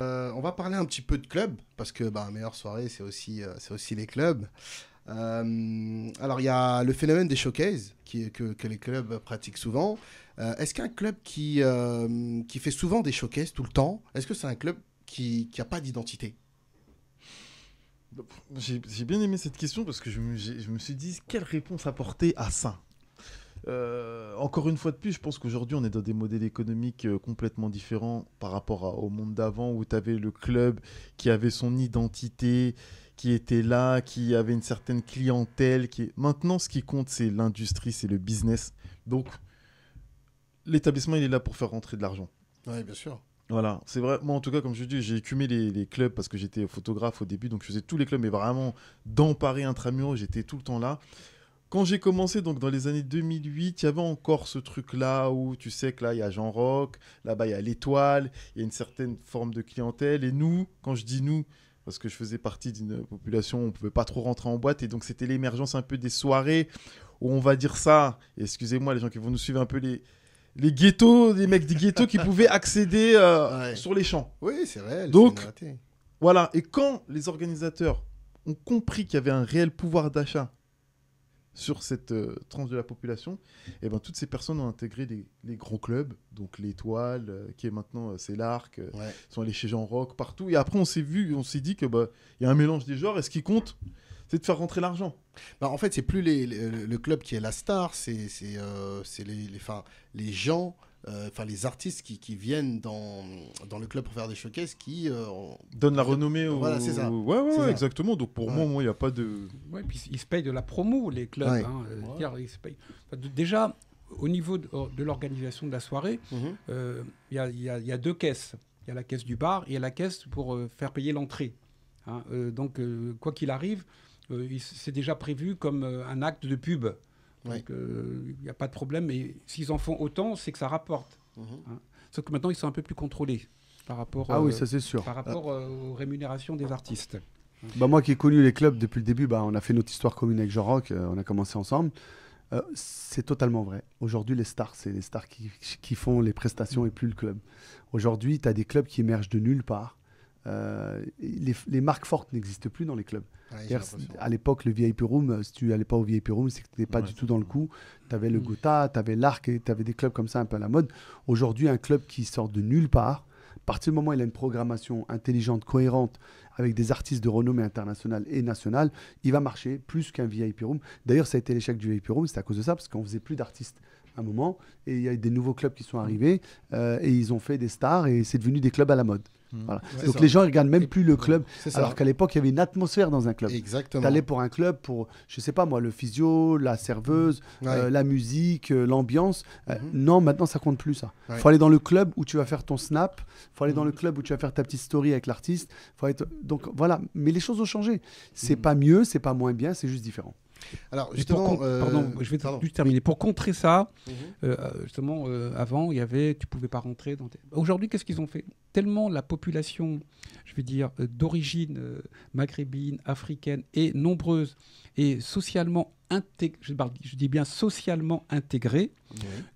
Euh, on va parler un petit peu de clubs parce que bah, meilleure soirée, c'est aussi, euh, les clubs. Euh, alors, il y a le phénomène des showcases que, les clubs pratiquent souvent. est-ce qu'un club qui, fait souvent des showcases tout le temps, est-ce que c'est un club qui n'a pas d'identité j'ai, bien aimé cette question parce que je me, je me suis dit quelle réponse apporter à ça euh, encore une fois de plus, je pense qu'aujourd'hui, on est dans des modèles économiques euh, complètement différents par rapport au monde d'avant où tu avais le club qui avait son identité, qui était là, qui avait une certaine clientèle. Qui... Maintenant, ce qui compte, c'est l'industrie, c'est le business. Donc, l'établissement, il est là pour faire rentrer de l'argent. Oui, bien sûr. Voilà, c'est vrai. Moi, en tout cas, comme je dis, j'ai écumé les, les, clubs parce que j'étais photographe au début, donc je faisais tous les clubs, mais vraiment dans Paris intramuros, j'étais tout le temps là quand j'ai commencé, donc dans les années 2008, il y avait encore ce truc-là où tu sais que là, il y a Jean Rock, là-bas, il y a l'étoile, il y a une certaine forme de clientèle. Et nous, quand je dis nous, parce que je faisais partie d'une population où on pouvait pas trop rentrer en boîte, et donc c'était l'émergence un peu des soirées où on va dire ça, excusez-moi les gens qui vont nous suivre un peu les, les ghettos, les mecs des ghettos qui pouvaient accéder euh, sur les champs. Oui, c'est vrai. Donc, voilà. Et quand les organisateurs ont compris qu'il y avait un réel pouvoir d'achat sur cette euh, tranche de la population, et eh ben, toutes ces personnes ont intégré des, les gros clubs, donc l'Étoile, euh, qui est maintenant euh, c'est l'Arc, sont allés chez Jean Rock, partout. Et après, on s'est vu, on s'est dit que bah, il y a un mélange des genres, et ce qui compte, c'est de faire rentrer l'argent. Bah, en fait, c'est plus les, le club qui est la star, c'est les, les, les gens euh, enfin les artistes qui, viennent dans, dans, le club pour faire des showcases qui euh, donnent la renommée aux... voilà c'est ça ouais, ouais, exactement donc pour moi il n'y a pas de ouais puis ils se payent de la promo les clubs déjà au niveau de, l'organisation de la soirée mhm. euh, il y, a, deux caisses il y a la caisse du bar et il y a la caisse pour faire payer l'entrée hein. donc quoi qu'il arrive c'est déjà prévu comme un acte de pub donc il euh, n'y a pas de problème. mais s'ils en font autant, c'est que ça rapporte. Mhm. Hein. Sauf que maintenant, ils sont un peu plus contrôlés par rapport, ah euh, oui, ça, sûr. Par rapport ah. euh, aux rémunérations des artistes. Bah, moi qui ai connu les clubs depuis le début, bah, on a fait notre histoire commune avec Jean Rock, on a commencé ensemble. c'est totalement vrai. Aujourd'hui, les stars, c'est les stars qui, qui, font les prestations et plus le club. Aujourd'hui, tu as des clubs qui émergent de nulle part, euh, les, marques fortes n'existent plus dans les clubs. à l'époque, le VIP Room, euh, si tu n'allais pas au VIP Room, c'est pas du tout dans le coup. Tu avais le mm. Gotha, tu avais l'Arc et tu avais des clubs comme ça un peu à la mode. Aujourd'hui, un club qui sort de nulle part, à partir du moment où il a une programmation intelligente, cohérente, avec des artistes de renommée internationale et nationale, il va marcher plus qu'un VIP Room. D'ailleurs, ça a été l'échec du VIP Room, c'est à cause de ça, parce qu'on faisait plus d'artistes à un moment, et il y a eu des nouveaux clubs qui sont arrivés, euh, et ils ont fait des stars, et c'est devenu des clubs à la mode. Hmm. Donc les gens ne regardent même plus le club, alors qu'à l'époque il y avait une atmosphère dans un club. Exactement. T'allais pour un club pour, je sais pas moi, le physio, la serveuse, hmm. euh, la musique, euh, l'ambiance. Euh, hmm. Non, maintenant ça compte plus ça. Faut aller dans le club où tu vas faire ton snap, faut aller dans le club où tu vas faire ta petite story avec l'artiste. être... donc voilà. Mais les choses ont changé. C'est pas mieux, c'est pas moins bien, c'est juste différent. Alors justement, euh, pardon, je vais terminer. Pour contrer ça, mhm. euh, euh, justement, avant, il y avait, tu pouvais pas rentrer. Dans Aujourd'hui, qu'est-ce qu'ils ont fait Tellement la population, je vais dire, d'origine maghrébine, africaine est nombreuse et socialement intégrée, je, dis bien socialement intégrée,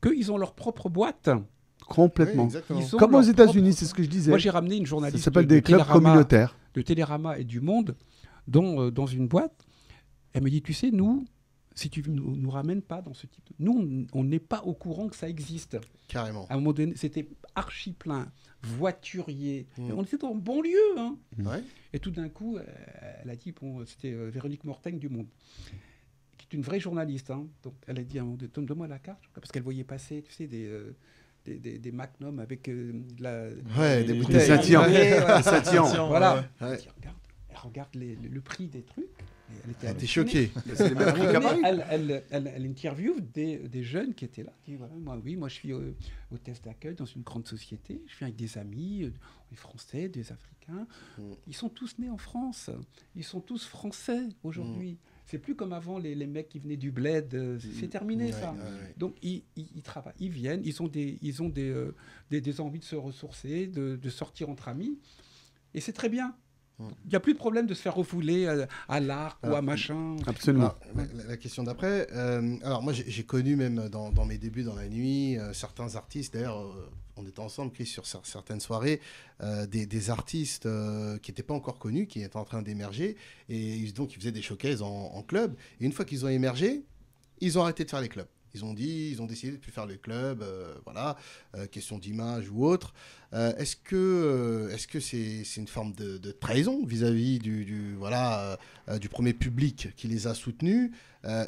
qu'ils ont leur propre boîte. Complètement. Comme aux États-Unis, c'est ce que je disais. Moi, j'ai ramené une journaliste. Ça s'appelle de, des clubs Télérama, communautaires. De Télérama et du Monde dont dans une boîte elle me dit, tu sais, nous, si tu ne nous, ramènes pas dans ce type de... Nous, on n'est pas au courant que ça existe. Carrément. À un moment donné, c'était archi plein, voiturier. Mmh. On était en banlieue. Hein. Mmh. Ouais. Et tout d'un coup, elle a dit, bon, c'était euh, Véronique Mortaigne du Monde, qui est une vraie journaliste. Hein. Donc, elle a dit à un moment donne-moi la carte, parce qu'elle voyait passer, tu sais, des... Euh, des, des, avec euh, la. Ouais, des, bouteilles. voilà. Elle, regarde, le prix des trucs. Elle était, choquée. elle, des, jeunes qui étaient là. moi, oui, moi, je suis au test d'accueil dans une grande société. Je suis avec des amis, euh, des Français, des Africains. Mm. Ils sont tous nés en France. Ils sont tous Français aujourd'hui. Mm. C'est plus comme avant les, mecs qui venaient du bled. Euh, mm. C'est terminé, ça. Donc, ils, travaillent, ils viennent, ils ont des, ils ont des, euh, des, envies de se ressourcer, de sortir entre amis. Et c'est très bien. Il n'y a plus de problème de se faire refouler euh, à, l'arc ou à ah, machin. Absolument. Ah, la, question d'après, euh, alors moi j'ai connu même dans, mes débuts dans la nuit, euh, certains artistes, d'ailleurs on était ensemble, sur certaines soirées, des, artistes qui n'étaient pas encore connus, qui étaient en train d'émerger, et donc ils faisaient des showcases en, en club, et une fois qu'ils ont émergé, ils ont arrêté de faire les clubs. Ils ont dit, ils ont décidé de ne plus faire les clubs, euh, voilà, euh, question d'image ou autre. Euh, est-ce que est-ce que c'est une forme de, trahison vis-à-vis du, voilà du premier public qui les a soutenus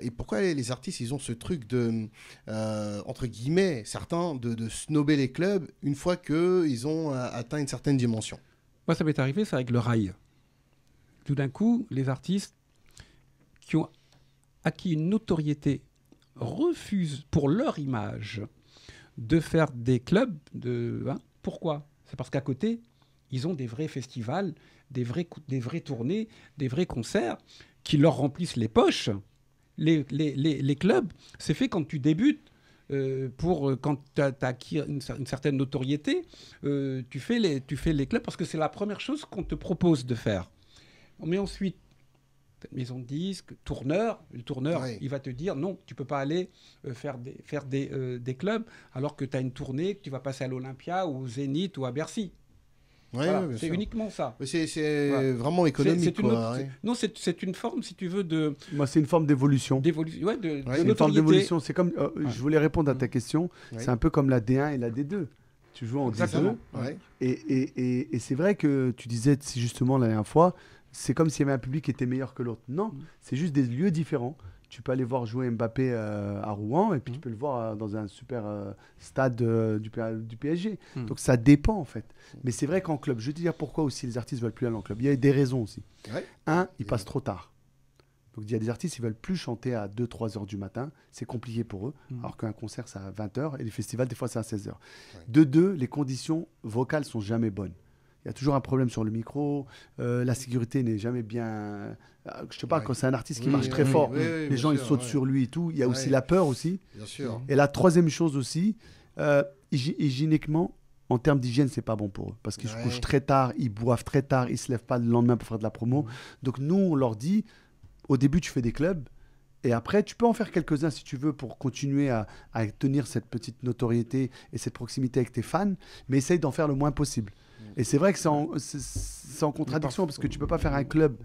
Et pourquoi les artistes ils ont ce truc de entre guillemets certains de, de, snober les clubs une fois que ils ont atteint une certaine dimension Moi, ça m'est arrivé, c'est avec le rail. Tout d'un coup, les artistes qui ont acquis une notoriété refusent, pour leur image, de faire des clubs. De, hein, pourquoi C'est parce qu'à côté, ils ont des vrais festivals, des vrais, des vraies tournées, des vrais concerts qui leur remplissent les poches. Les, les, clubs, c'est fait quand tu débutes. Euh, pour euh, quand tu as, acquis une, certaine notoriété, euh, tu, fais les, tu fais les clubs parce que c'est la première chose qu'on te propose de faire. Mais ensuite, maison de disque, tourneur. Le tourneur, il va te dire non, tu peux pas aller euh, faire, des, faire des, euh, clubs alors que tu as une tournée, que tu vas passer à l'Olympia ou au Zénith ou à Bercy. c'est uniquement ça. C'est vraiment économique. Non, c'est une forme, si tu veux, de. moi bah, c'est une forme d'évolution. D'évolution, une forme d'évolution. C'est comme. Euh, je voulais répondre à ta mm. question. C'est un peu comme la D1 et la D2. Tu joues en 10 Et, c'est vrai que tu disais justement la dernière fois, c'est comme s'il y avait un public qui était meilleur que l'autre. Non, mm. c'est juste des lieux différents. Tu peux aller voir jouer Mbappé euh, à Rouen et puis mm. tu peux le voir euh, dans un super euh, stade du, PSG. Mm. Donc ça dépend en fait. Mais c'est vrai qu'en club, je veux te dire pourquoi aussi les artistes veulent plus aller en club. Il y a des raisons aussi. Un, ils passent trop tard. Donc il y a des artistes qui veulent plus chanter à 2-3 heures du matin, c'est compliqué pour eux, mm. alors qu'un concert c'est à 20 heures et les festivals des fois c'est à 16 heures. De deux, les conditions vocales sont jamais bonnes. Il y a toujours un problème sur le micro, euh, la sécurité n'est jamais bien. Euh, je te parle quand c'est un artiste qui marche très fort, les gens ils sautent sur lui et tout. Il y a aussi la peur aussi. sûr. Et la troisième chose aussi, euh, hygiéniquement, en termes d'hygiène, c'est pas bon pour eux. Parce qu'ils se couchent très tard, ils boivent très tard, ils se lèvent pas le lendemain pour faire de la promo. Donc nous, on leur dit, au début, tu fais des clubs. Et après, tu peux en faire quelques-uns si tu veux pour continuer à, tenir cette petite notoriété et cette proximité avec tes fans, mais essaye d'en faire le moins possible. Mm. Et c'est vrai que c'est en, contradiction parce que tu ne peux pas faire un club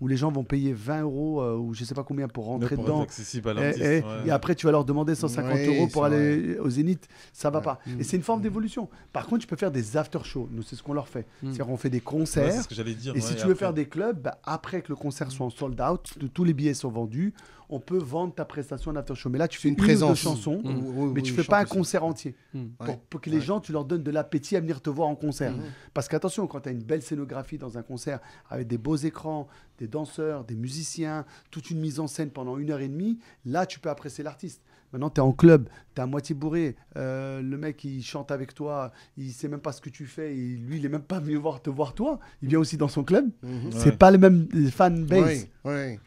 où les gens vont payer 20 euros euh, ou je sais pas combien pour rentrer dedans. Eh, eh, et, après, tu vas leur demander 150 euros pour aller au Zénith. Ça va pas. Et c'est une forme mm. d'évolution. Par contre, tu peux faire des after-shows. Nous, c'est ce qu'on leur fait. Mm. C'est-à-dire, on fait des concerts. C'est ce que dire, et si tu veux faire des clubs, bah, après que le concert soit en sold out, tous les billets sont vendus, on peut vendre ta prestation d'after show. Mais là, tu fais une, présentation de chanson, mmh. mais tu fais pas un concert entier. Mmh. Pour, que les gens, tu leur donnes de l'appétit à venir te voir en concert. Mmh. Parce qu'attention, quand tu as une belle scénographie dans un concert avec des beaux écrans, des danseurs, des musiciens, toute une mise en scène pendant une heure et demie, là, tu peux apprécier l'artiste. Maintenant, tu es en club, tu es à moitié bourré. Euh, le mec, il chante avec toi, il sait même pas ce que tu fais. Et lui, il est même pas venu voir, te voir toi. Il vient aussi dans son club. Mhm. C'est pas le même fan base.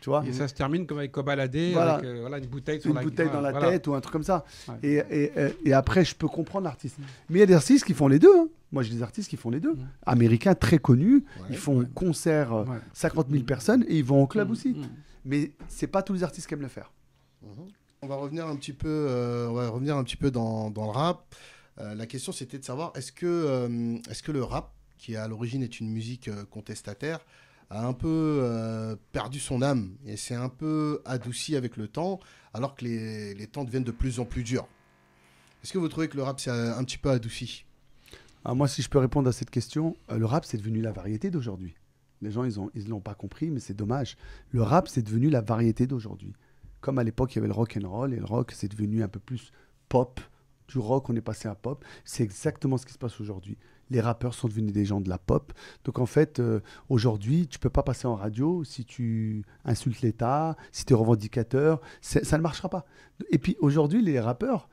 Tu vois et ça se termine comme avec Cobaladé. avec euh, une bouteille, dans la tête ou un truc comme ça. Et, après, je peux comprendre l'artiste. Mais il y a des artistes qui font les deux. Hein. Moi, j'ai des artistes qui font les deux. Américains très connus, ils font concert 50 euh, 000 personnes et ils vont au club mm, aussi. Mm. Mais c'est pas tous les artistes qui aiment le faire. Mhm. On va revenir un petit peu, euh, on revenir un petit peu dans, le rap. Euh, la question, c'était de savoir est-ce que, euh, est que le rap, qui à l'origine est une musique contestataire, a un peu perdu son âme et c'est un peu adouci avec le temps, alors que les, temps deviennent de plus en plus durs. Est-ce que vous trouvez que le rap s'est un petit peu adouci ah, Moi, si je peux répondre à cette question, le rap, c'est devenu la variété d'aujourd'hui. Les gens, ils ne ils l'ont pas compris, mais c'est dommage. Le rap, c'est devenu la variété d'aujourd'hui comme à l'époque il y avait le rock and roll et le rock c'est devenu un peu plus pop. Du rock, on est passé à pop. C'est exactement ce qui se passe aujourd'hui. Les rappeurs sont devenus des gens de la pop. Donc en fait, euh, aujourd'hui, tu peux pas passer en radio si tu insultes l'État, si tu es revendicateur. Ça ne marchera pas. Et puis aujourd'hui, les rappeurs,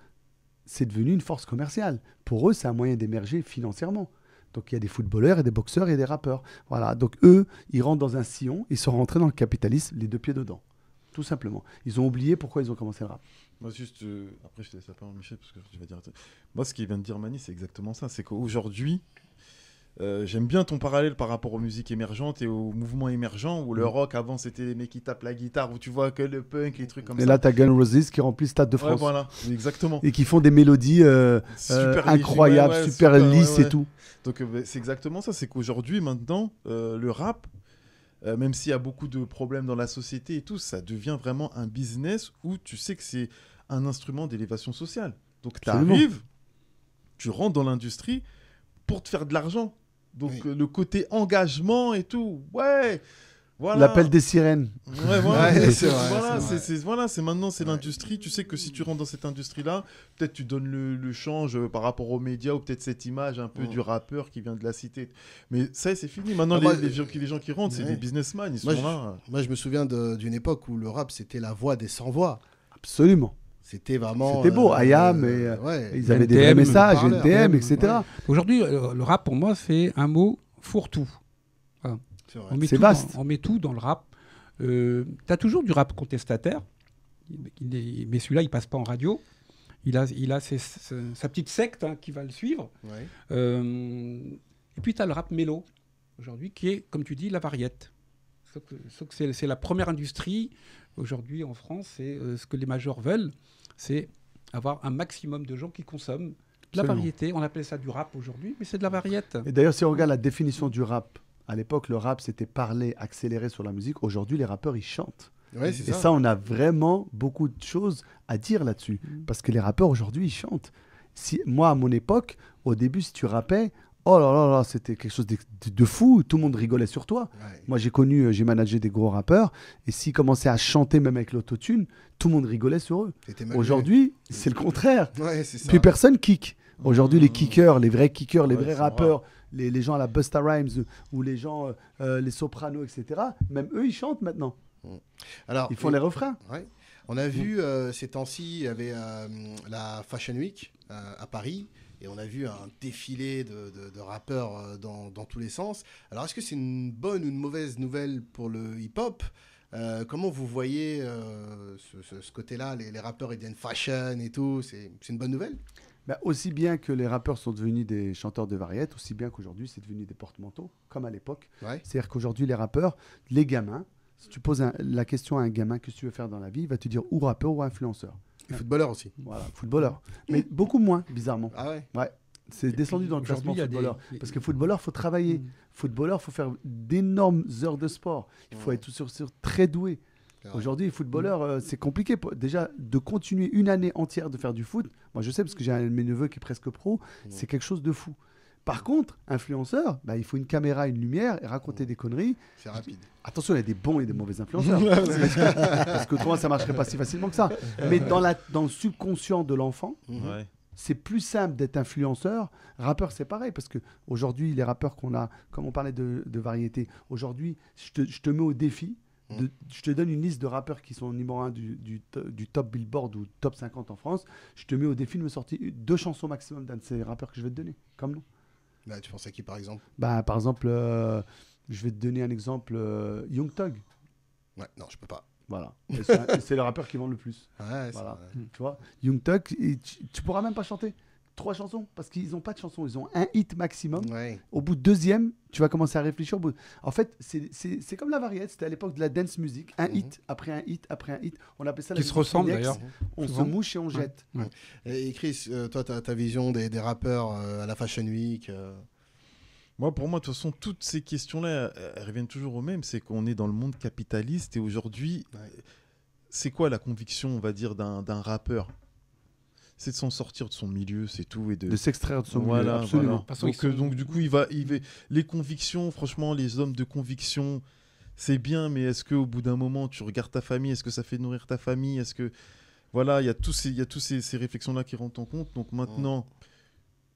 c'est devenu une force commerciale. Pour eux, c'est un moyen d'émerger financièrement. Donc il y a des footballeurs et des boxeurs et des rappeurs. Voilà. Donc eux, ils rentrent dans un sillon, ils sont rentrés dans le capitalisme, les deux pieds dedans. Tout simplement. Ils ont oublié pourquoi ils ont commencé le rap. Moi, juste, euh, après, je te laisse la Michel, parce que je vais dire. Moi, ce qu'il vient de dire Mani, c'est exactement ça. C'est qu'aujourd'hui, euh, j'aime bien ton parallèle par rapport aux musiques émergentes et aux mouvements émergents où le mm. rock avant c'était les mecs qui tapent la guitare, où tu vois que le punk, les trucs comme ça. Et là, t'as Gun Roses qui remplit Stade de France. voilà, exactement. Et qui font des mélodies euh, super incroyables, super, super, lisses et tout. Donc bah, c'est exactement ça, c'est qu'aujourd'hui, maintenant, le rap, euh, même s'il y a beaucoup de problèmes dans la société et tout, ça devient vraiment un business où tu sais que c'est un instrument d'élévation sociale. Donc tu arrives, tu rentres dans l'industrie pour te faire de l'argent. Donc euh, le côté engagement et tout, ouais, L'appel des sirènes. Ouais, voilà, c'est voilà, voilà, maintenant, c'est l'industrie. Tu sais que si tu rentres dans cette industrie-là, peut-être tu donnes le, change euh, par rapport aux médias ou peut-être cette image un peu du rappeur qui vient de la cité. Mais ça, c'est fini. Maintenant, ah, les, gens, qui rentrent, c'est des businessmen. moi, je, me souviens d'une époque où le rap, c'était la voix des sans-voix. Absolument. C'était vraiment. C'était beau, Ayam, euh, mais euh, ils avaient des messages, messages, NTM, etc. Aujourd'hui, le rap, pour moi, c'est un mot fourre-tout on met tout dans le rap. Euh, tu as toujours du rap contestataire, mais celui-là, il passe pas en radio. Il a, il a sa petite secte hein, qui va le suivre. Euh, et puis, tu as le rap mélo, aujourd'hui, qui est, comme tu dis, la variette. que, c'est la première industrie, aujourd'hui, en France, c'est euh, ce que les majors veulent, c'est avoir un maximum de gens qui consomment de la variété. On appelle ça du rap aujourd'hui, mais c'est de la variette. Et d'ailleurs, si on regarde la définition du rap, à l'époque, le rap, c'était parler, accéléré sur la musique. Aujourd'hui, les rappeurs, ils chantent. et ça. on a vraiment beaucoup de choses à dire là-dessus. Mm. Parce que les rappeurs, aujourd'hui, ils chantent. Si, moi, à mon époque, au début, si tu rapais, oh là là là, c'était quelque chose de, fou, tout le monde rigolait sur toi. Moi j'ai connu, euh, j'ai managé des gros rappeurs, et s'ils commençaient à chanter même avec l'autotune, tout le monde rigolait sur eux. Aujourd'hui, c'est le contraire. Puis Plus personne kick. Aujourd'hui, les mm. kickers, les vrais kickers, les vrais rappeurs, les, gens à la Busta Rhymes ou les gens, euh, euh, les sopranos, etc., même eux, ils chantent maintenant. Mm. Alors, ils font les refrains. On a vu euh, ces temps-ci, il y avait la Fashion Week à Paris. Et on a vu un défilé de, rappeurs dans, tous les sens. Alors, est-ce que c'est une bonne ou une mauvaise nouvelle pour le hip-hop comment vous voyez ce, côté-là les, rappeurs, ils deviennent fashion et tout C'est une bonne nouvelle bah, aussi bien que les rappeurs sont devenus des chanteurs de variétés, aussi bien qu'aujourd'hui c'est devenu des porte-manteaux, comme à l'époque. C'est-à-dire qu'aujourd'hui les rappeurs, les gamins, si tu poses la question à un gamin que tu veux faire dans la vie, il va te dire ou rappeur ou influenceur. Et footballeur aussi. Voilà, footballeur. Mais beaucoup moins, bizarrement. Ah ouais. ouais. C'est descendu dans le classement footballeur. Parce que footballeur, faut travailler. Footballeur, mm. Footballeur, faut faire d'énormes heures de sport. Il faut être sur, sur très doué. Aujourd'hui, footballeur, euh, c'est compliqué. Déjà, de continuer une année entière de faire du foot, moi je sais parce que j'ai un de mes neveux qui est presque pro, c'est quelque chose de fou. Par contre, influenceur, bah, il faut une caméra, une lumière et raconter des conneries. C'est rapide. Attention, il y a des bons et des mauvais influenceurs. parce, que, toi, ça ne marcherait pas si facilement que ça. Mais dans, le subconscient de l'enfant, mhm. c'est plus simple d'être influenceur. Rappeur, c'est pareil, parce qu'aujourd'hui, les rappeurs qu'on a, comme on parlait de, variété, aujourd'hui, je te, mets au défi Mm. je te donne une liste de rappeurs qui sont numéro 1 du, du, top Billboard ou top 50 en France. Je te mets au défi de me sortir deux chansons maximum d'un de ces rappeurs que je vais te donner. Comme nous Là, bah, tu penses à qui par exemple bah, Par exemple, euh, je vais te donner un exemple euh, Young Thug. Ouais, non, je peux pas. Voilà. C'est le rappeur qui vend le plus. Ouais, Tu vois Young Thug, tu, tu pourras même pas chanter trois chansons parce qu'ils n'ont pas de chansons. Ils ont un hit maximum. Au bout de deuxième, tu vas commencer à réfléchir. bout En fait, c'est comme la variette. C'était à l'époque de la dance music. Un mhm. hit après un hit après un hit. On appelait ça la Qui se ressemble d'ailleurs. On se mouche et on jette. Et Chris, euh, toi, as ta vision des, des rappeurs euh, à la Fashion Week euh? Moi, pour moi, de toute façon, toutes ces questions-là, reviennent toujours au même. C'est qu'on est dans le monde capitaliste et aujourd'hui, c'est quoi la conviction, on va dire, d'un rappeur c'est de s'en sortir de son milieu, c'est tout. Et de, s'extraire de son milieu, absolument. Voilà. Euh, donc, du coup, il va, il les convictions, franchement, les hommes de conviction, c'est bien, mais est-ce qu'au bout d'un moment, tu regardes ta famille Est-ce que ça fait nourrir ta famille Est-ce que. Voilà, il y a tous ces, y a tous ces, ces réflexions-là qui rentrent en compte. Donc maintenant,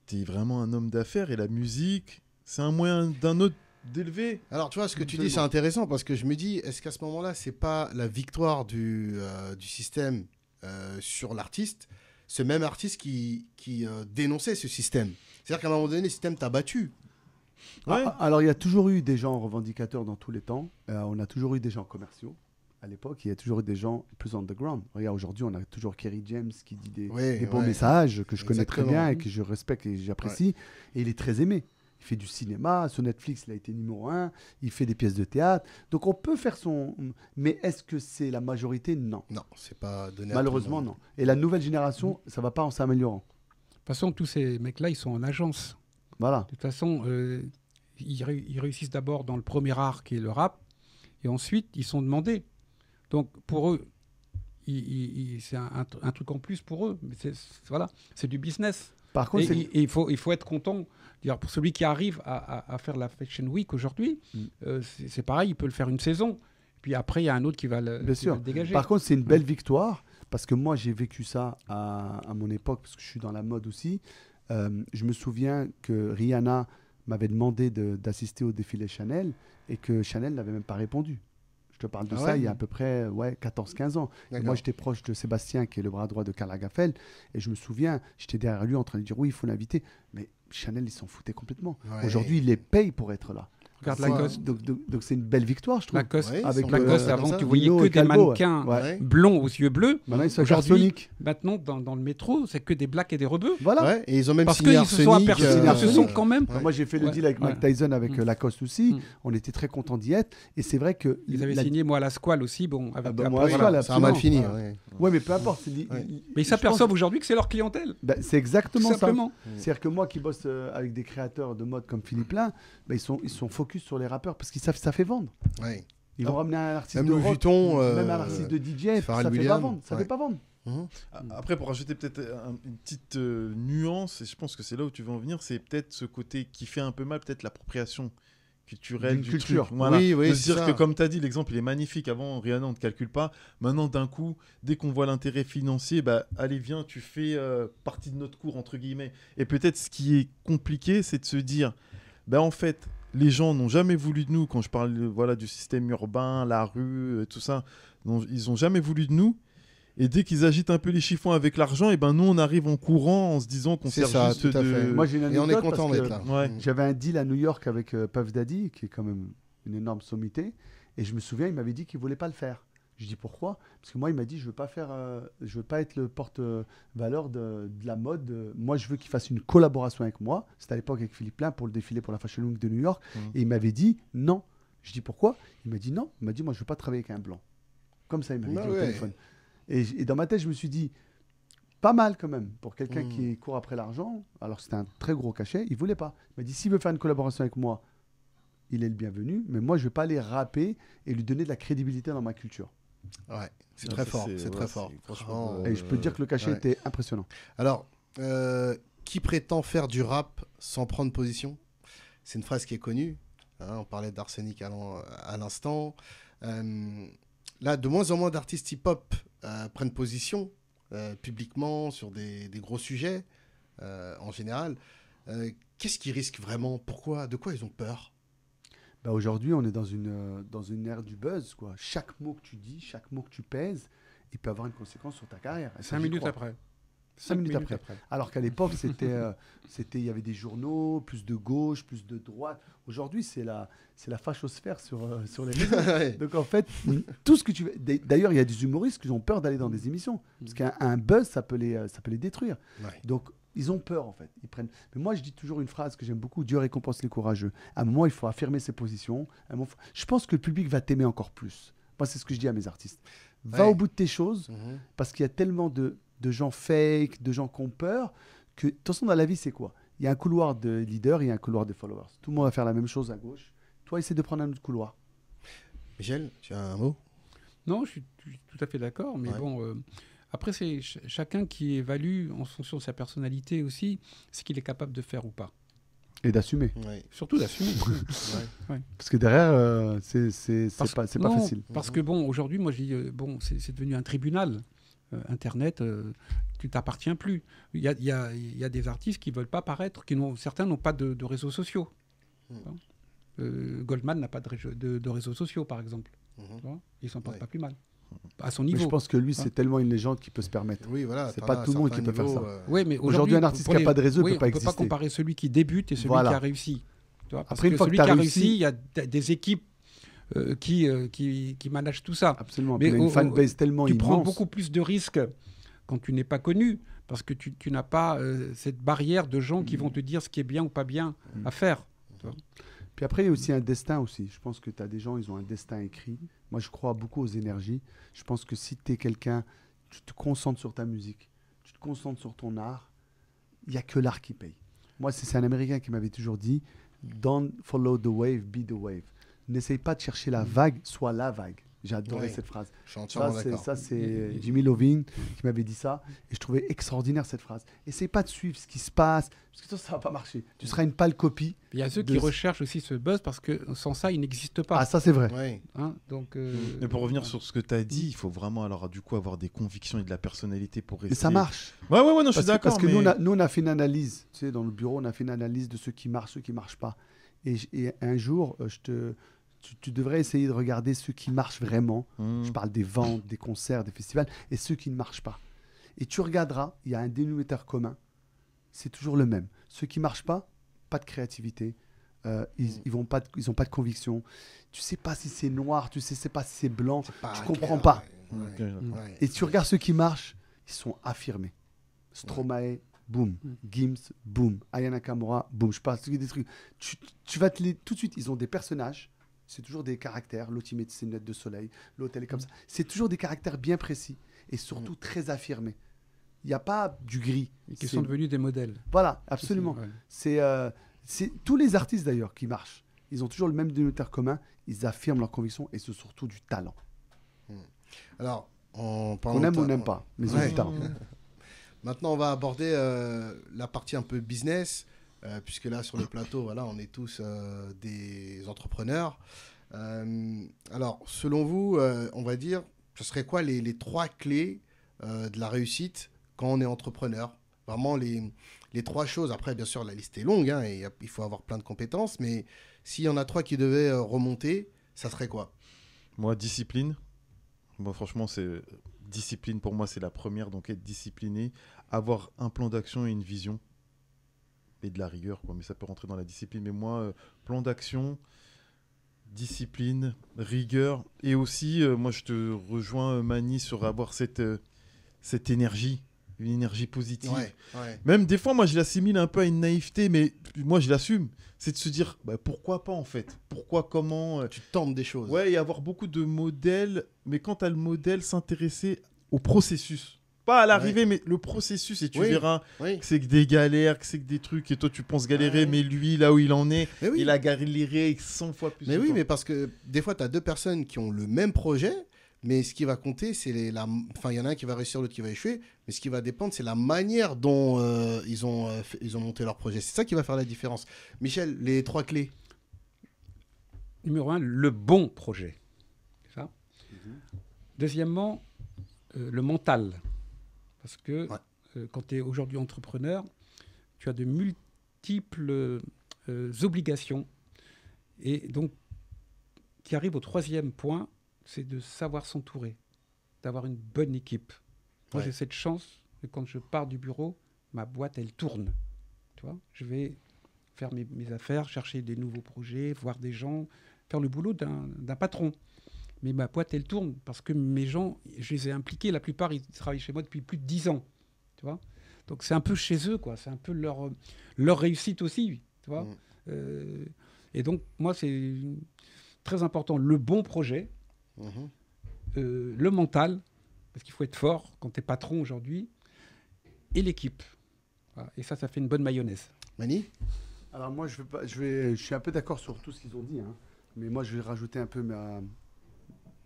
tu es vraiment un homme d'affaires et la musique, c'est un moyen d'un autre d'élever. Alors tu vois, ce que tu dis, c'est intéressant parce que je me dis, est-ce qu'à ce, moment-là, c'est pas la victoire du, euh, du système euh, sur l'artiste ce même artiste qui, euh, dénonçait ce système. C'est-à-dire qu'à un moment donné, le système t'a battu. Ah, ah, alors, il y a toujours eu des gens revendicateurs dans tous les temps. Euh, on a toujours eu des gens commerciaux. À l'époque, il y a toujours eu des gens plus underground. Regarde, aujourd'hui, on a toujours Kerry James qui dit des, bons messages que je connais très bien et que je respecte et j'apprécie. Et il est très aimé il fait du cinéma, sur Netflix, il a été numéro un, il fait des pièces de théâtre. Donc on peut faire son. Mais est-ce que c'est la majorité Non. Non, c'est pas donné Malheureusement, non. Et la nouvelle génération, ça va pas en s'améliorant. De toute façon, tous ces mecs-là, ils sont en agence. Voilà. De toute façon, euh, ils, réussissent d'abord dans le premier art qui est le rap, et ensuite, ils sont demandés. Donc pour eux, c'est un, un, truc en plus pour eux. Mais voilà, c'est du business. Par contre, il, faut, il faut être content. pour celui qui arrive à, faire la Fashion Week aujourd'hui, mm. euh, c'est pareil, il peut le faire une saison. Puis après, il y a un autre qui va le, dégager. Par contre, c'est une mm. belle victoire parce que moi, j'ai vécu ça à, mon époque parce que je suis dans la mode aussi. Euh, je me souviens que Rihanna m'avait demandé d'assister au défilé Chanel et que Chanel n'avait même pas répondu te parle de ah ça il y a à peu près ouais, 14-15 ans. moi, j'étais proche de Sébastien, qui est le bras droit de Karl Lagerfeld. Et je me souviens, j'étais derrière lui en train de dire oui, il faut l'inviter. Mais Chanel, ils s'en foutait complètement. Aujourd'hui, ils les payent pour être là. Donc, c'est une belle victoire, je trouve. Lacoste, avec Lacoste, euh, avant tu voyais que des mannequins blonds aux yeux bleus. Maintenant, Aujourd'hui, maintenant dans, dans, le métro, c'est que des blacks et des rebeux. Voilà. et ils ont même Parce qu'ils se sont aperçus, euh, se sont quand même. Moi, j'ai fait le deal avec Mike Tyson avec mm. euh, Lacoste aussi. Mm. On était très contents d'y être. Et c'est vrai que. Ils avaient signé moi la squale aussi. Bon, ah avec bah, Ça a mal fini. Ouais, mais peu importe. Mais ils s'aperçoivent aujourd'hui que c'est leur clientèle. Bah, c'est exactement ça. C'est-à-dire que moi qui bosse avec des créateurs de mode comme Philippe Lain, bah, ils sont focus sur les rappeurs parce qu'ils savent ça fait vendre. Ils vont ah. ramener un artiste de Vuitton, même un euh, artiste de DJ, ça fait pas vendre, ça pas vendre. Mhm. Après, pour ajouter peut-être une petite euh, nuance, et je pense que c'est là où tu veux en venir, c'est peut-être ce côté qui fait un peu mal, peut-être l'appropriation culturelle du culture. Truc. Voilà. dire que comme tu as dit, l'exemple il est magnifique. Avant, Rihanna on ne te calcule pas. Maintenant, d'un coup, dès qu'on voit l'intérêt financier, bah allez viens, tu fais euh, partie de notre cours entre guillemets. Et peut-être ce qui est compliqué, c'est de se dire, bah en fait, les gens n'ont jamais voulu de nous quand je parle voilà du système urbain, la rue, euh, tout ça. ils n'ont jamais voulu de nous. Et dès qu'ils agitent un peu les chiffons avec l'argent, et eh ben nous on arrive en courant en se disant qu'on sert ça, tout à Fait. Moi j'ai une anecdote et on est content d'être là. J'avais un deal à New York avec euh, Puff Daddy, qui est quand même une énorme sommité, et je me souviens il m'avait dit qu'il voulait pas le faire. Je dis pourquoi Parce que moi, il m'a dit, je veux pas faire, euh, je veux pas être le porte-valeur de, la mode. Moi, je veux qu'il fasse une collaboration avec moi. C'était à l'époque avec Philippe Lain pour le défilé pour la Fashion Week de New York. Mmh. Et il m'avait dit non. Je dis pourquoi Il m'a dit non. Il m'a dit, moi, je veux pas travailler avec un blanc. Comme ça, il m'a bah dit au téléphone. Et, dans ma tête, je me suis dit, pas mal quand même pour quelqu'un mmh. qui court après l'argent. Alors c'était un très gros cachet. Il voulait pas. Il m'a dit, s'il veut faire une collaboration avec moi, il est le bienvenu, mais moi, je ne pas aller rapper et lui donner de la crédibilité dans ma culture. Ouais, c'est très, fort, c'est très fort. Euh, et je peux dire que le cachet était impressionnant. Alors, euh, qui prétend faire du rap sans prendre position C'est une phrase qui est connue. Hein, on parlait d'Arsenic à l'instant. Euh, là, de moins en moins d'artistes hip-hop prennent position publiquement sur des, gros sujets en général. Qu'est-ce qu'ils risquent vraiment Pourquoi De quoi ils ont peur bah aujourd'hui, on est dans une, euh, dans une ère du buzz. Quoi. Chaque mot que tu dis, chaque mot que tu pèses, il peut avoir une conséquence sur ta carrière. Cinq minutes après. Cinq, minutes, après. Alors qu'à l'époque, c'était, euh, c'était, il y avait des journaux, plus de gauche, plus de droite. Aujourd'hui, c'est la, c'est la fachosphère sur, euh, sur les réseaux. Donc en fait, tout ce que tu D'ailleurs, il y a des humoristes qui ont peur d'aller dans des émissions. Parce mm. qu'un buzz, ça peut les, ça peut les détruire. Donc ils ont peur en fait. Ils prennent. Mais moi, je dis toujours une phrase que j'aime beaucoup Dieu récompense les courageux. À un moment, il faut affirmer ses positions. je pense que le public va t'aimer encore plus. Moi, c'est ce que je dis à mes artistes. Va au bout de tes choses, mhm. parce qu'il y a tellement de, gens fake, de gens qui ont peur, que de toute façon, dans la vie, c'est quoi Il y a un couloir de leader et un couloir de followers. Tout le monde va faire la même chose à gauche. Toi, essaie de prendre un autre couloir. Michel, tu as un mot Non, je suis, tout à fait d'accord, mais bon. Euh, après, c'est chacun qui évalue en fonction de sa personnalité aussi ce qu'il est capable de faire ou pas. Et d'assumer. Surtout d'assumer. Parce que derrière, euh, c'est c'est pas, pas facile. Parce mhm. que bon, aujourd'hui, moi, euh, bon, c'est devenu un tribunal. Euh, Internet, tu t'appartiens plus. Il y a, y, a, y a, des artistes qui veulent pas paraître, qui certains n'ont pas de, réseaux sociaux. Mhm. Goldman n'a pas de, de, réseaux sociaux, par exemple. Mhm. Ils s'en passent pas plus mal à son niveau. je pense que lui, hein. c'est tellement une légende qui peut se permettre. C'est pas tout le monde qui peut faire ça. Euh. Oui, mais aujourd'hui, un artiste qui n'a pas de réseau ne peut pas exister. On peut pas comparer celui qui débute et celui qui a réussi. parce Après, celui qui a réussi, il y a des équipes euh, qui, euh, qui, qui managent tout ça. Absolument. Mais il y fanbase tellement immense. Tu prends beaucoup plus de risques quand tu n'es pas connu. Parce que tu, tu n'as pas cette barrière de gens qui mm. vont te dire ce qui est bien ou pas bien mm. à faire. Puis après, il y a aussi un destin aussi. Je pense que tu as des gens, ils ont un destin écrit. Moi, je crois beaucoup aux énergies. Je pense que si tu es quelqu'un, tu te concentres sur ta musique, tu te concentres sur ton art, il n'y a que l'art qui paye. Moi, c'est un Américain qui m'avait toujours dit, Don't follow the wave, be the wave. N'essaye pas de chercher la mm. vague, sois la vague. J'ai adoré cette phrase. Je Ça, c'est Jimmy Lovin qui m'avait dit ça. Et je trouvais extraordinaire cette phrase. Essaye pas de suivre ce qui se passe, parce que ça va pas marcher. Tu seras une pâle copie. Il y a ceux qui recherchent aussi ce buzz, parce que sans ça, il n'existe pas. Ah, ça, c'est vrai. Hein, donc, euh, mm. Mais pour revenir sur ce que tu as dit, il faut vraiment, alors, du coup, avoir des convictions et de la personnalité pour rester. Mais ça marche. Ouais, ouais, ouais, non, je suis d'accord. Parce que, nous, on a, nous, on a fait une analyse. Tu sais, dans le bureau, on a fait une analyse de ceux qui marchent, ceux qui marchent pas. et un jour, euh, je te tu, devrais essayer de regarder ceux qui marchent vraiment. Hmm. Je parle des ventes, des concerts, des festivals, et ceux qui ne marchent pas. Et tu regarderas, il y a un dénominateur commun. C'est toujours le même. Ceux qui marchent pas, pas de créativité. Euh, ils, hmm. ils vont pas, de, ils ont pas de conviction. Tu sais pas si c'est noir, tu sais, sais pas si c'est blanc. Tu comprends pas. et tu regardes ceux qui marchent, ils sont affirmés. Stromae, boum. Hmm. Gims, boum. Ayana Kamura, boum. Je passe des trucs. Tu, tu vas te les tout de suite. Ils ont des personnages c'est toujours des caractères. L'autre, il met lunettes de soleil. L'hôtel est comme ça. C'est toujours des caractères bien précis et surtout mm. très affirmés. Il n'y a pas du gris. Ils qui sont devenus des modèles. Voilà, absolument. Euh, c'est tous les artistes d'ailleurs qui marchent. Ils ont toujours le même dénominateur commun. Ils affirment leur conviction et c'est surtout du talent. Hmm. Alors, on, on aime ou on n'aime pas, mais talent. Maintenant, on va aborder euh, la partie un peu business. Euh, puisque là sur le plateau, voilà, on est tous euh, des entrepreneurs. Euh, alors, selon vous, on va dire, ce serait quoi les, trois clés de la réussite quand on est entrepreneur Vraiment les, trois choses. Après, bien sûr, la liste est longue, hein, et il faut avoir plein de compétences, mais s'il y en a trois qui devaient remonter, ça serait quoi Moi, discipline. Moi, franchement, c'est discipline pour moi, c'est la première. Donc, être discipliné, avoir un plan d'action et une vision et de la rigueur, Mais ça peut rentrer dans la discipline. Mais moi, euh, plan d'action, discipline, rigueur, et aussi, euh, moi, je te rejoins, euh, Mani, sur avoir cette, cette énergie, une énergie positive. Même des fois, moi, je l'assimile un peu à une naïveté, mais moi, je l'assume. C'est de se dire, bah, pourquoi pas, en fait Pourquoi, comment Tu tentes des choses. Ouais, et avoir beaucoup de modèles, mais quand as le modèle, s'intéresser au processus. Pas à l'arrivée, mais le processus, et tu verras que c'est que des galères, que c'est que des trucs, et toi tu penses galérer, mais lui, là où il en est, il a galéré 100 fois plus. Mais oui, mais parce que des fois, tu as deux personnes qui ont le même projet, mais ce qui va compter, c'est la. Enfin, il y en a un qui va réussir, l'autre qui va échouer. Mais ce qui va dépendre, c'est la manière dont euh, ils, ont, euh, ils ont monté leur projet. C'est ça qui va faire la différence. Michel, les trois clés. Numéro un, le bon projet. Ça. Mhm. Deuxièmement, euh, le mental. Parce que euh, quand tu es aujourd'hui entrepreneur, tu as de multiples euh, obligations. Et donc, qui arrive au troisième point, c'est de savoir s'entourer, d'avoir une bonne équipe. Moi, j'ai cette chance que quand je pars du bureau, ma boîte, elle tourne. Tu vois je vais faire mes, affaires, chercher des nouveaux projets, voir des gens, faire le boulot d'un patron mais ma boîte, elle tourne parce que mes gens, je les ai impliqués. La plupart, ils travaillent chez moi depuis plus de dix ans. vois Donc c'est un peu chez eux, quoi. C'est un peu leur, leur réussite aussi. Tu mm. euh, et donc, moi, c'est très important. Le bon projet, mm-hmm. euh, le mental, parce qu'il faut être fort quand tu es patron aujourd'hui, et l'équipe. Et ça, ça fait une bonne mayonnaise. Mani Alors moi, je, vais je, vais, je suis un peu d'accord sur tout ce qu'ils ont dit, hein. mais moi, je vais rajouter un peu ma,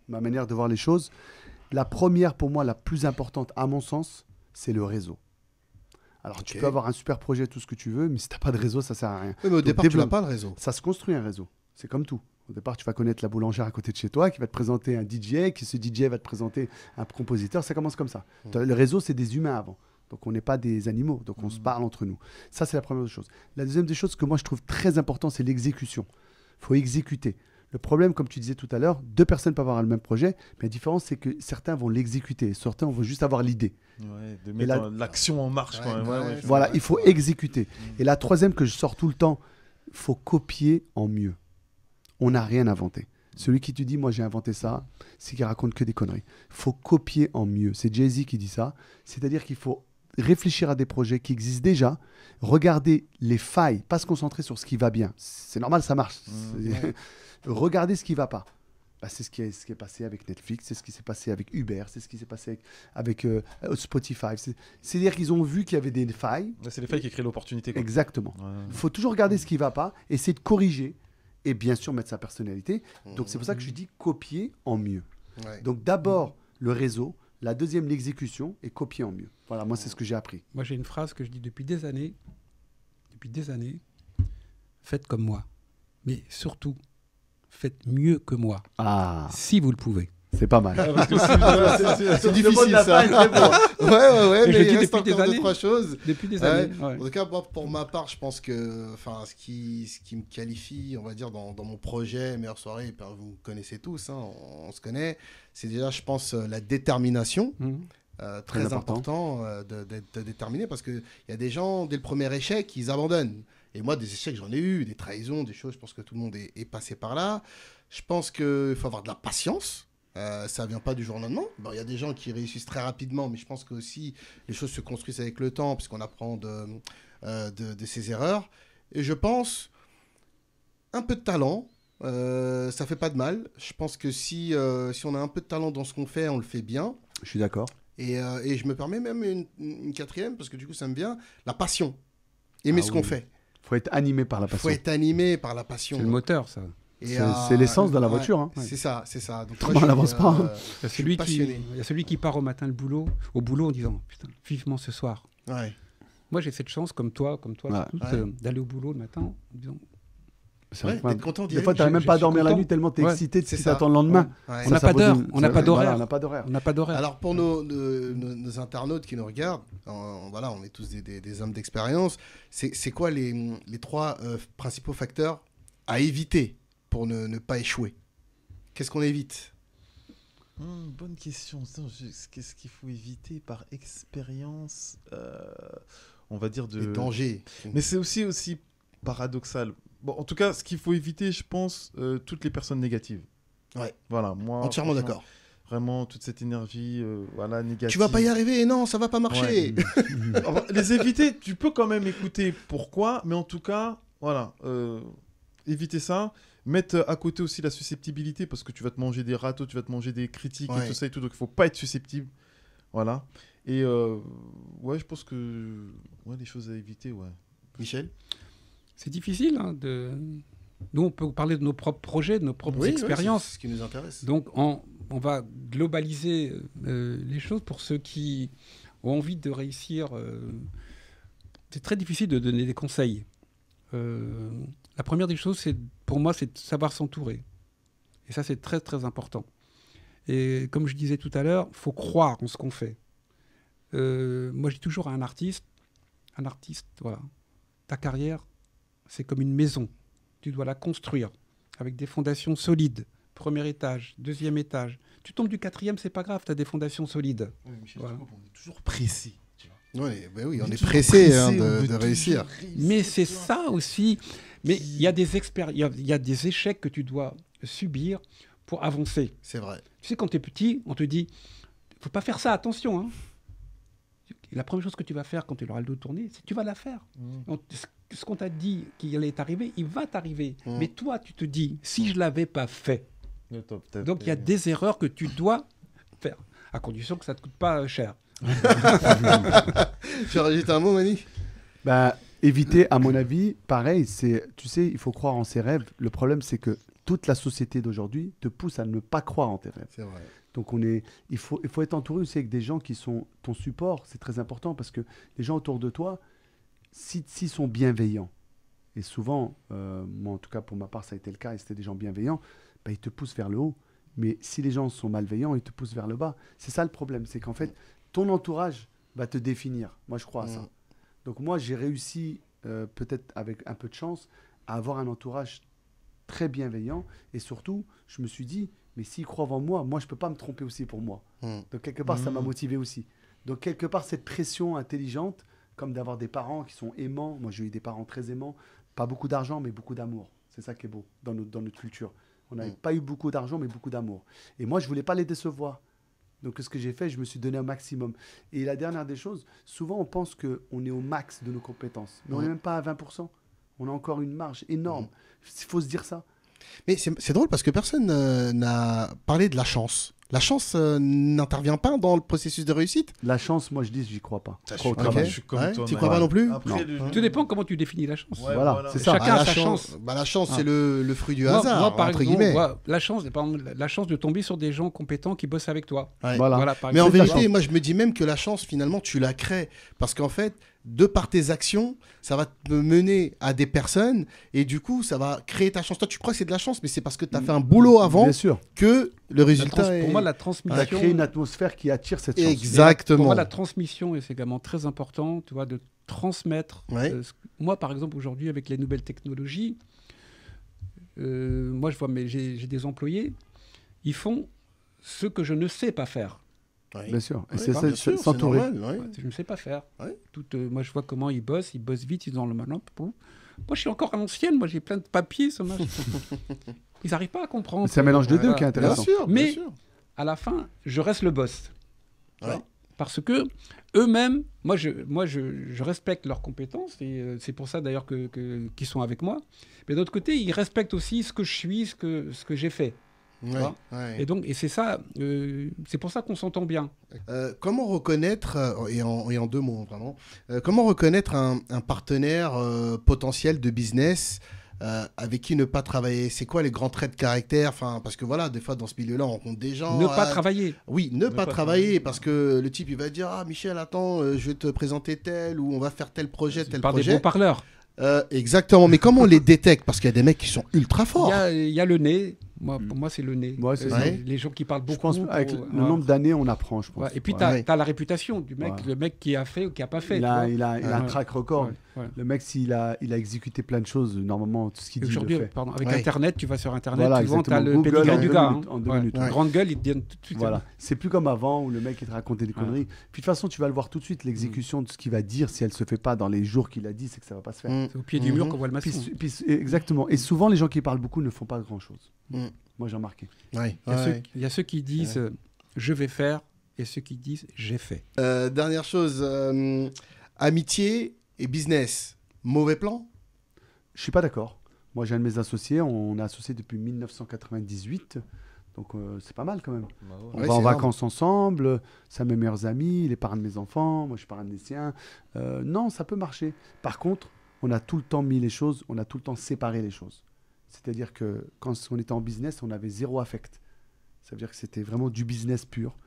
ma manière de voir les choses. La première, pour moi, la plus importante, à mon sens, c'est le réseau. Alors, tu peux avoir un super projet, tout ce que tu veux, mais si tu n'as pas de réseau, ça sert à rien. Oui, mais au départ, tu n'as pas le réseau. Ça se construit un réseau. C'est comme tout. Au départ, tu vas connaître la boulangère à côté de chez toi qui va te présenter un DJ, qui ce DJ va te présenter un compositeur. Ça commence comme ça. Hmm. Le réseau, c'est des humains avant. Donc, on n'est pas des animaux. Donc, on se hmm. parle entre nous. Ça, c'est la première chose. La deuxième des choses que moi, je trouve très important, c'est l'exécution. Il faut exécuter. Le problème, comme tu disais tout à l'heure, deux personnes peuvent avoir le même projet, mais la différence, c'est que certains vont l'exécuter, certains vont juste avoir l'idée. Ouais, de mettre l'action en marche. voilà, il faut exécuter. Mm. Et la troisième que je sors tout le temps, faut copier en mieux. On n'a rien inventé. Celui qui te dit, moi j'ai inventé ça, c'est qu'il raconte que des conneries. faut copier en mieux. C'est Jay-Z qui dit ça. C'est-à-dire qu'il faut réfléchir à des projets qui existent déjà, regarder les failles, pas se concentrer sur ce qui va bien. C'est normal, ça marche. Mm. Regardez ce qui va pas. Bah, c'est ce qui, est, ce qui est passé avec Netflix, c'est ce qui s'est passé avec Uber, c'est ce qui s'est passé avec, euh, euh, Spotify. C'est-à-dire qu'ils ont vu qu'il y avait des failles. C'est les failles qui créent l'opportunité. Exactement. Il faut toujours regarder ce qui ne va pas, essayer de corriger et bien sûr mettre sa personnalité. Donc c'est pour ça que je mhm. dis copier en mieux. Donc d'abord le réseau, la deuxième l'exécution et copier en mieux. Voilà, moi c'est ce que j'ai appris. Moi j'ai une phrase que je dis depuis des années, depuis des années, faites comme moi. Mais surtout, faites mieux que moi. Ah. Si vous le pouvez. C'est pas mal. c'est difficile ça. Ouais, ouais, mais, depuis des années, trois choses. Depuis des années. En tout cas, pour ma part, je pense que enfin, ce, qui, me qualifie, on va dire, dans, mon projet Meilleure Soirée, ben, vous connaissez tous, hein, on, se connaît, c'est déjà, je pense, euh, la détermination. Mmh. Euh, très, important, euh, d'être déterminé parce qu'il y a des gens, dès le premier échec, ils abandonnent. Et moi, des échecs, j'en ai eu, des trahisons, des choses, je pense que tout le monde est, passé par là. Je pense qu'il faut avoir de la patience. Euh, ça vient pas du jour au lendemain. Il y a des gens qui réussissent très rapidement, mais je pense que aussi les choses se construisent avec le temps, puisqu'on apprend de, euh, de, ses erreurs. Et je pense un peu de talent, euh, ça fait pas de mal. Je pense que si, euh, si on a un peu de talent dans ce qu'on fait, on le fait bien. Je suis d'accord. Et, euh, et, je me permets même une, quatrième, parce que du coup ça me vient, la passion. Aimer ah ce qu'on fait faut être animé par la passion. faut être animé par la passion. C'est le moteur, ça. C'est l'essence de la voiture. Hein. C'est ça, c'est ça. on n'avance pas. Hein. Euh, il, y a celui qui, celui qui part au matin le boulot, au boulot en disant Putain, vivement ce soir. Moi, j'ai cette chance, comme toi, comme toi, euh, d'aller au boulot le matin en disant Ouais, content Des fois, tu même pas à dormir la nuit tellement tu es excité de ce le lendemain. On n'a pas d'heure, on n'a pas d'horaire. on n'a pas d'horaire. Alors, pour nos, nos, internautes qui nous regardent, on, voilà, on est tous des, hommes d'expérience. C'est quoi les, trois euh, principaux facteurs à éviter pour ne, pas échouer Qu'est-ce qu'on évite hmm, Bonne question. Qu'est-ce qu'il faut éviter par expérience euh, On va dire de. dangers. Mais c'est aussi, aussi paradoxal en tout cas, ce qu'il faut éviter, je pense, euh, toutes les personnes négatives. Ouais. Voilà, moi. Entièrement d'accord. Vraiment, toute cette énergie euh, voilà, négative. Tu vas pas y arriver, non, ça va pas marcher. les éviter, tu peux quand même écouter pourquoi, mais en tout cas, voilà, euh, éviter ça. Mettre à côté aussi la susceptibilité, parce que tu vas te manger des râteaux, tu vas te manger des critiques et tout ça et tout, donc il faut pas être susceptible. Voilà. Et ouais, je pense que ouais, les choses à éviter, ouais. Michel c'est difficile hein, de. Nous, on peut parler de nos propres projets, de nos propres expériences. c'est ce qui nous intéresse. Donc, on, va globaliser euh, les choses pour ceux qui ont envie de réussir. Euh, c'est très difficile de donner des conseils. Euh, la première des choses, pour moi, c'est de savoir s'entourer. Et ça, c'est très très important. Et comme je disais tout à l'heure, faut croire en ce qu'on fait. moi, j'ai toujours un artiste, un artiste, voilà, ta carrière, c'est comme une maison. Tu dois la construire avec des fondations solides. Premier étage, deuxième étage. Tu tombes du quatrième, c'est pas grave, tu as des fondations solides. Oui, voilà. on est toujours pressé. Oui, ben oui, on, est, pressé, hein, de, réussir. Mais c'est ça aussi. Mais il y, a des y a des échecs que tu dois subir pour avancer. C'est vrai. Tu sais, quand tu es petit, on te dit faut pas faire ça, attention. Hein la première chose que tu vas faire quand tu auras le dos tourné, c'est tu vas la faire. Mmh. ce qu'on t'a dit qu'il allait t'arriver, il va t'arriver. Mmh. Mais toi, tu te dis, si je l'avais pas fait. Donc il y a des erreurs que tu dois faire, à condition que ça ne te coûte pas euh, cher. tu un mot, Mani Bah, éviter, à mon avis, pareil, c'est, tu sais, il faut croire en ses rêves. Le problème, c'est que toute la société d'aujourd'hui te pousse à ne pas croire en tes rêves. C'est vrai. Donc on est, il faut, il faut être entouré aussi avec des gens qui sont ton support. C'est très important parce que les gens autour de toi, s'ils sont bienveillants, et souvent, euh, moi en tout cas pour ma part ça a été le cas, et c'était des gens bienveillants, bah, ils te poussent vers le haut. Mais si les gens sont malveillants, ils te poussent vers le bas. C'est ça le problème, c'est qu'en fait, ton entourage va te définir. Moi je crois à ça. Mm. Donc moi j'ai réussi, euh, peut-être avec un peu de chance, à avoir un entourage très bienveillant. Et surtout, je me suis dit, mais s'ils croient en moi, moi, je ne peux pas me tromper aussi pour moi. Hmm. Donc, quelque part, ça m'a hmm. motivé aussi. Donc, quelque part, cette pression intelligente, comme d'avoir des parents qui sont aimants, moi, j'ai eu des parents très aimants, pas beaucoup d'argent, mais beaucoup d'amour. C'est ça qui est beau dans notre, dans notre culture. On n'avait hmm. pas eu beaucoup d'argent, mais beaucoup d'amour. Et moi, je voulais pas les décevoir. Donc, ce que j'ai fait, je me suis donné un maximum. Et la dernière des choses, souvent, on pense qu'on est au max de nos compétences, mais on n'est même pas à 20% on a encore une marge énorme. Mhm. Il faut se dire ça. Mais c'est drôle parce que personne euh, n'a parlé de la chance. La chance euh, n'intervient pas dans le processus de réussite La chance, moi je dis, j'y crois pas. Je crois Je suis comme crois pas non plus Tout dépend comment tu définis la chance. voilà, c'est Chacun a bah, sa chance. Bah, la chance, c'est ah. le, fruit du hasard, entre guillemets. la chance, par la chance de tomber sur des gens compétents qui bossent avec toi. Voilà. Mais en vérité, moi je me dis même que la chance, finalement, tu la crées. Parce qu'en fait, de par tes actions, ça va te mener à des personnes et du coup, ça va créer ta chance. Toi, tu crois que c'est de la chance, mais c'est parce que tu as mm. fait un boulot avant que le résultat Pour moi, la transmission... a créé une atmosphère qui attire cette chance. Exactement. Pour moi, la transmission, est c'est également très important, tu vois, de transmettre. Euh, moi, par exemple, aujourd'hui, avec les nouvelles technologies, euh, moi, je vois, mais j'ai des employés, ils font ce que je ne sais pas faire. Bien sûr. c'est s'entourer. Bah, je ne sais pas faire. Euh, moi, je vois comment ils bossent. Ils bossent vite, ils ont le malin. Moi, je suis encore à l'ancienne. Moi, j'ai plein de papiers. Ça ils n'arrivent pas à comprendre. C'est un mélange de deux qui est intéressant. Bien sûr, Mais à la fin, je reste le boss. Parce que eux-mêmes, moi, je, moi je, respecte leurs compétences. Et euh, c'est pour ça, d'ailleurs, qu'ils que, sont avec moi. Mais d'autre côté, ils respectent aussi ce que je suis, ce que, ce que j'ai fait. Et donc, et c'est ça, euh, c'est pour ça qu'on s'entend bien. Euh, comment reconnaître, euh, et en, et en, deux mots vraiment, comment reconnaître un, partenaire potentiel de business avec qui ne pas travailler C'est quoi les grands traits de caractère enfin, Parce que voilà, des fois dans ce milieu-là, on rencontre des gens. Ne pas travailler. Oui, ne, pas, travailler, parce que le type, il va dire Ah, Michel, attends, je vais te présenter tel, ou on va faire tel projet, tel par projet. Par des bons parleurs. exactement, mais comment on les détecte Parce qu'il y a des mecs qui sont ultra forts. Il y a le nez, moi, hmm. pour moi, c'est le nez. Euh, les gens qui parlent beaucoup. Je pense, avec le euh, nombre d'années, on apprend, je pense. et puis, tu as, la réputation du mec, le mec qui a fait ou qui n'a pas fait. Il a, il a, il un track record. Le mec, s'il a, il a exécuté plein de choses, normalement, tout ce qu'il dit. Aujourd'hui, pardon, avec Internet, tu vas sur Internet, voilà, souvent, tu as le pedigree du gars. En deux hein. minutes. Grande gueule, il te tout de suite. Voilà. C'est plus comme avant où le mec, il te racontait des conneries. Puis, de toute façon, tu vas le voir tout de suite, l'exécution de ce qu'il va dire, si elle ne se fait pas dans les jours qu'il a dit, c'est que ça ne va pas se faire. Mm. C'est au pied du mur mm-hmm. qu'on voit le masque. Exactement. Et souvent, les gens qui parlent beaucoup ne font pas grand-chose. Mm. Moi, j'ai remarqué. Il, y a ceux, qui disent euh, je vais faire et ceux qui disent j'ai fait. Euh, dernière chose, euh, amitié et business, mauvais plan Je suis pas d'accord. Moi, j'ai un de mes associés, on est associé depuis 1998. Donc c'est pas mal quand même. Bah on va en vacances ensemble, c'est mes meilleurs amis, il est parrain de mes enfants, moi je suis parrain des siens. non, ça peut marcher. Par contre, on a tout le temps mis les choses, on a tout le temps séparé les choses. C'est-à-dire que quand on était en business, on avait zéro affect. Ça veut dire que c'était vraiment du business pur.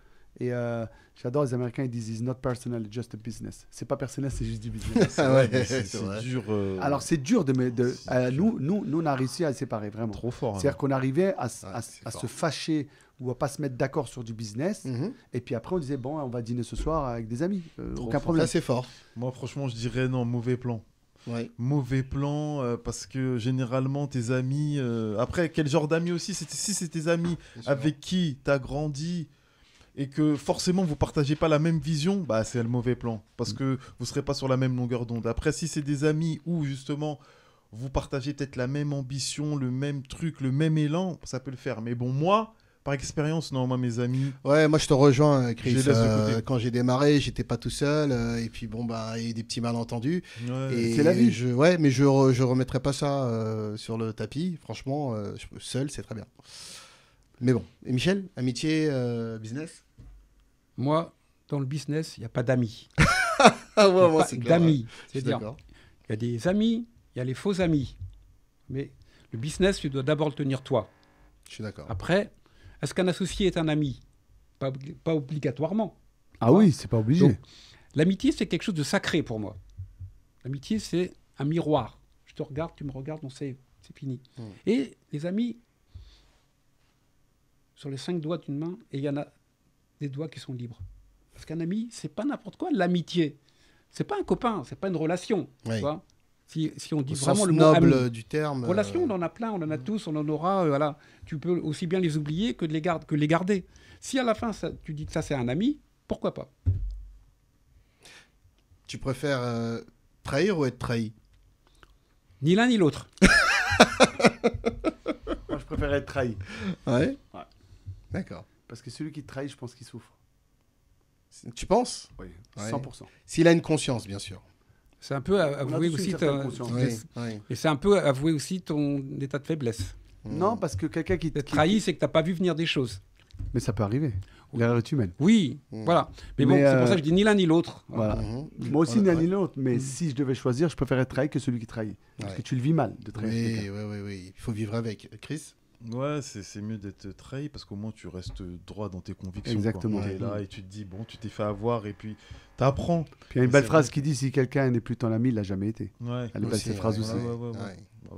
Et euh, j'adore les Américains, ils disent It's not personal, it's just a business. C'est pas personnel, c'est juste du business. c'est dur. Euh, Alors c'est dur de. de euh, nous, nous, nous, on a réussi à le séparer vraiment. Trop fort. Hein. C'est-à-dire qu'on arrivait à, se fâcher ou à pas se mettre d'accord sur du business. Mm-hmm. Et puis après, on disait Bon, on va dîner ce soir avec des amis. aucun un problème. Ça, c'est fort. Moi, franchement, je dirais non, mauvais plan. Mauvais plan, euh, parce que généralement tes amis. Euh, après, quel genre d'amis aussi c'est- Si c'est tes amis ah, avec qui t'as grandi et que forcément vous partagez pas la même vision, bah c'est le mauvais plan. Parce mm. que vous serez pas sur la même longueur d'onde. Après, si c'est des amis où justement vous partagez peut-être la même ambition, le même truc, le même élan, ça peut le faire. Mais bon, moi, par expérience, non, moi, mes amis. Ouais, moi, je te rejoins, euh, Chris. Euh, quand j'ai démarré, j'étais pas tout seul. Euh, et puis, bon, bah, il y a eu des petits malentendus. c'est la vie. Je, ouais, mais je, je remettrai pas ça sur le tapis. Franchement, seul, c'est très bien. Mais bon. Et Michel, amitié, business Moi, dans le business, il n'y a pas d'amis. Ah, c'est D'amis. C'est-à-dire, il y a des amis, il y a les faux amis. Mais le business, tu dois d'abord le tenir toi. Je suis d'accord. Après, est-ce qu'un associé est un ami pas, obligatoirement. Ah oui, c'est pas obligé. L'amitié, c'est quelque chose de sacré pour moi. L'amitié, c'est un miroir. Je te regarde, tu me regardes, on sait, c'est fini. Hmm. Et les amis, sur les cinq doigts d'une main, il y en a des doigts qui sont libres. Parce qu'un ami, c'est pas n'importe quoi. L'amitié, c'est pas un copain, c'est pas une relation. Tu vois si, on dit vraiment sens le noble du terme. Relation, on en a plein, on en a euh, tous, on en mm. aura. Euh, voilà. Tu peux aussi bien les oublier que, les, garder, que les garder. Si à la fin, tu dis que ça, c'est un ami, pourquoi pas Tu préfères euh, trahir ou être trahi Ni l'un ni l'autre. Moi, je préfère être trahi. Ouais, D'accord. Parce que celui qui trahit, je pense qu'il souffre. Tu penses Oui, 100%. S'il a une conscience, bien sûr. C'est un peu avouer aussi et c'est un peu avouer aussi ton état de faiblesse. Mmh. Non, parce que quelqu'un qui te trahit, c'est que t'as pas vu venir des choses. Mais ça peut arriver. L'erreur est humaine. Oui, mmh. voilà. Mais, bon, c'est pour ça euh, que je dis ni l'un ni l'autre. Voilà. Mmh. Moi aussi, ni l'un ni l'autre. Mais si je devais choisir, je préférerais être trahi que celui qui trahit. Parce que tu le vis mal de trahir. oui, oui, oui. Il faut vivre avec. Chris Ouais, c'est mieux d'être trahi parce qu'au moins tu restes droit dans tes convictions. Exactement. là et tu te dis, bon, tu t'es fait avoir et puis tu apprends. il y a une belle phrase qui dit si quelqu'un n'est plus ton ami, il l'a jamais été. Ouais, Elle est belle cette phrase aussi. Bah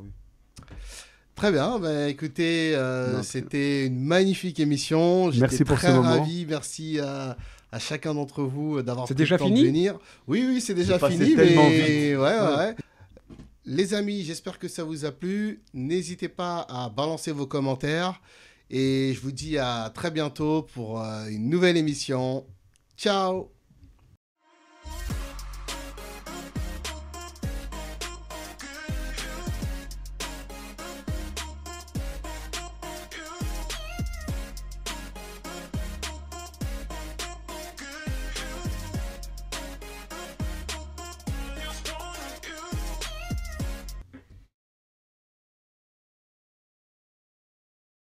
très bien, Ben écoutez, euh, c'était une magnifique émission. Merci pour très ravi. Merci à, chacun d'entre vous euh, d'avoir pu venir. C'est déjà fini venir. Oui, oui, c'est déjà fini. Mais... Ouais, ouais. ouais. Les amis, j'espère que ça vous a plu. N'hésitez pas à balancer vos commentaires. Et je vous dis à très bientôt pour euh, une nouvelle émission. Ciao